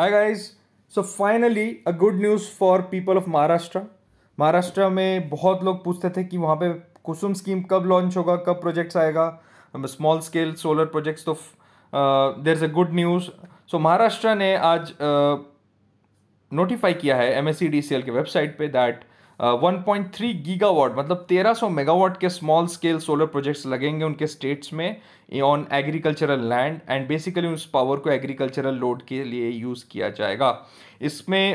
hi guys so finally a good news for people of Maharashtra Maharashtra में बहुत लोग पूछते थे कि वहाँ पे कुसुम स्कीम कब लॉन्च होगा कब प्रोजेक्ट्स आएगा स्मॉल स्केल सोलर प्रोजेक्ट्स तो there is a good news so Maharashtra ने आज नोटिफाई uh, किया है एम के वेबसाइट पे दैट 1.3 गीगावाट मतलब 1300 मेगावाट के स्मॉल स्केल सोलर प्रोजेक्ट्स लगेंगे उनके स्टेट्स में on agricultural land and basically उस पावर को एग्रीकल्चरल लोड के लिए यूज़ किया जाएगा इसमें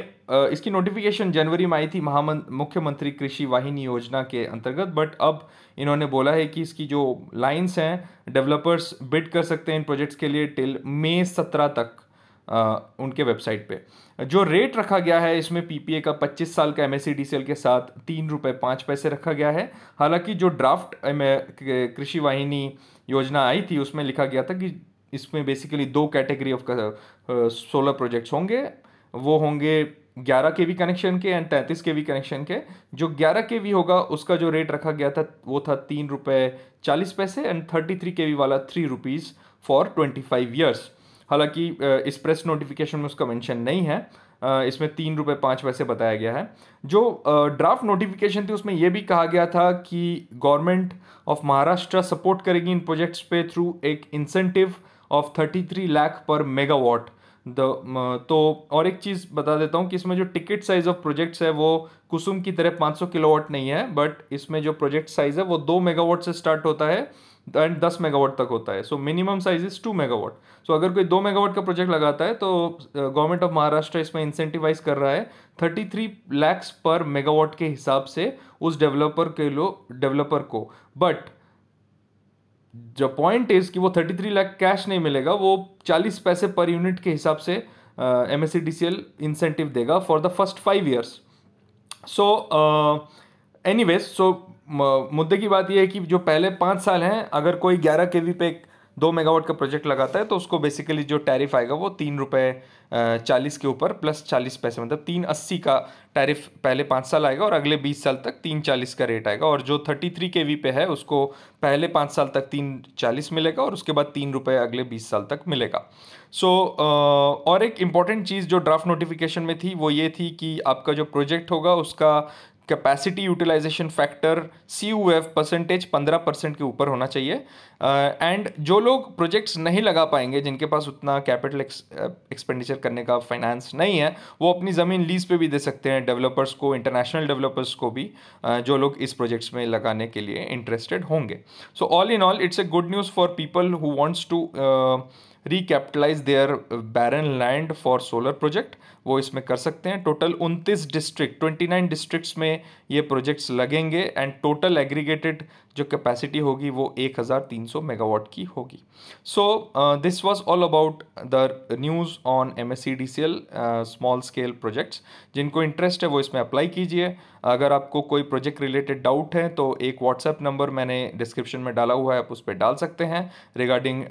इसकी नोटिफिकेशन जनवरी में आई थी महामं मुख्यमंत्री कृषि वाहिनी योजना के अंतर्गत बट अब इन्होंने बोला है कि इसकी जो लाइंस हैं डेवलपर्स बिड कर सकते हैं इन प्रोजेक्ट्स के लिए टिल मई सत्रह तक आ, उनके वेबसाइट पे जो रेट रखा गया है इसमें पीपीए का 25 साल का एमएससी डीसीएल के साथ तीन रुपये पाँच पैसे रखा गया है हालांकि जो ड्राफ्ट कृषि वाहिनी योजना आई थी उसमें लिखा गया था कि इसमें बेसिकली दो कैटेगरी ऑफ सोलर प्रोजेक्ट्स होंगे वो होंगे 11 के वी कनेक्शन के एंड तैंतीस के वी कनेक्शन के जो 11 के वी होगा उसका जो रेट रखा गया था वो था तीन रुपये चालीस पैसे एंड 33 के वी वाला three rupees for twenty five years हालांकि इस प्रेस नोटिफिकेशन में उसका मेंशन नहीं है इसमें तीन रुपये पाँच पैसे बताया गया है जो ड्राफ्ट नोटिफिकेशन थी उसमें यह भी कहा गया था कि गवर्नमेंट ऑफ महाराष्ट्र सपोर्ट करेगी इन प्रोजेक्ट्स पे थ्रू एक incentive of thirty three lakh पर मेगावाट द तो और एक चीज़ बता देता हूँ कि इसमें जो टिकट साइज़ ऑफ प्रोजेक्ट्स है वो कुसुम की तरह 500 किलोवाट नहीं है बट इसमें जो प्रोजेक्ट साइज़ है वो दो मेगावाट से स्टार्ट होता है एंड दस मेगावाट तक होता है so minimum size is two megawatt so अगर कोई दो मेगावाट का प्रोजेक्ट लगाता है तो गवर्नमेंट ऑफ महाराष्ट्र इसमें इंसेंटिवाइज कर रहा है थर्टी थ्री लैक्स पर मेगावाट के हिसाब से उस डेवलपर के लो डेवलपर को बट जो पॉइंट इज कि वो 33 लाख कैश नहीं मिलेगा वो 40 पैसे पर यूनिट के हिसाब से एम एस इंसेंटिव देगा for the first five years so any so मुद्दे की बात यह है कि जो पहले पाँच साल हैं अगर कोई ग्यारह के वी पे एक दो मेगावाट का प्रोजेक्ट लगाता है तो उसको बेसिकली जो टैरिफ आएगा वो तीन रुपये चालीस के ऊपर प्लस चालीस पैसे मतलब तीन अस्सी का टैरिफ पहले पाँच साल आएगा और अगले बीस साल तक तीन चालीस का रेट आएगा और जो थर्टी थ्री के वी पे है उसको पहले पाँच साल तक तीन चालीस मिलेगा और उसके बाद तीन रुपये अगले बीस साल तक मिलेगा सो so, और एक इम्पॉर्टेंट चीज़ जो ड्राफ्ट नोटिफिकेशन में थी वो ये थी कि आपका जो प्रोजेक्ट होगा उसका capacity utilization factor C U F percentage पंद्रह परसेंट के ऊपर होना चाहिए एंड uh, जो लोग प्रोजेक्ट्स नहीं लगा पाएंगे जिनके पास उतना कैपिटल एक्सपेंडिचर करने का फाइनेंस नहीं है वो अपनी ज़मीन लीज पे भी दे सकते हैं डेवलपर्स को इंटरनेशनल डेवलपर्स को भी जो लोग इस प्रोजेक्ट्स में लगाने के लिए इंटरेस्टेड होंगे so all in all it's a good news for people who wants to recapitalize their barren land for solar project वो इसमें कर सकते हैं टोटल उनतीस डिस्ट्रिक्ट ट्वेंटी नाइन डिस्ट्रिक्ट्स में ये प्रोजेक्ट्स लगेंगे एंड टोटल एग्रीगेटेड जो कैपेसिटी होगी वो एक हज़ार तीन सौ मेगावाट की होगी so this was all about the news on M S C D C L small scale projects जिनको इंटरेस्ट है वो इसमें अप्लाई कीजिए अगर आपको कोई प्रोजेक्ट रिलेटेड डाउट है तो एक व्हाट्सएप नंबर मैंने डिस्क्रिप्शन में डाला हुआ है आप उस पर डाल सकते हैं regarding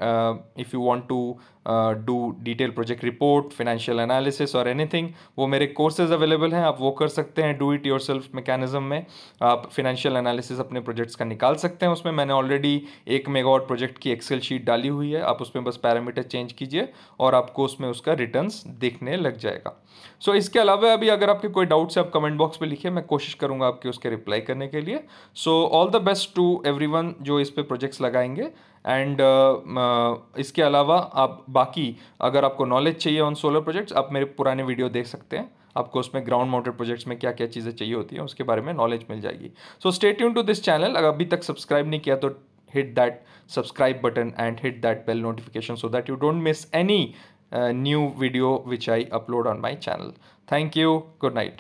if you want to ou do detail project report financial analysis और एनीथिंग वो मेरे कोर्सेज अवेलेबल हैं आप वो कर सकते हैं do it yourself mechanism में आप फाइनेंशियल एनालिसिस अपने प्रोजेक्ट्स का निकाल सकते हैं उसमें मैंने ऑलरेडी एक मेगावाट प्रोजेक्ट की एक्सेल शीट डाली हुई है आप उसमें बस पैरामीटर चेंज कीजिए और आपको उसमें उसका रिटर्न देखने लग जाएगा सो so, इसके अलावा अभी अगर आपके कोई डाउट्स है आप कमेंट बॉक्स में लिखिए मैं कोशिश करूँगा आपके उसके रिप्लाई करने के लिए so all the best to every जो इस पर प्रोजेक्ट्स लगाएंगे एंड uh, uh, इसके अलावा आप बाकी अगर आपको नॉलेज चाहिए ऑन सोलर प्रोजेक्ट्स आप मेरे पुराने वीडियो देख सकते हैं आपको उसमें ग्राउंड माउंटेड प्रोजेक्ट्स में क्या क्या चीज़ें चाहिए होती हैं उसके बारे में नॉलेज मिल जाएगी सो स्टेट यून टू दिस चैनल अगर अभी तक सब्सक्राइब नहीं किया तो hit that subscribe button and hit that bell notification so that you don't miss any new video which I upload on my channel thank you good night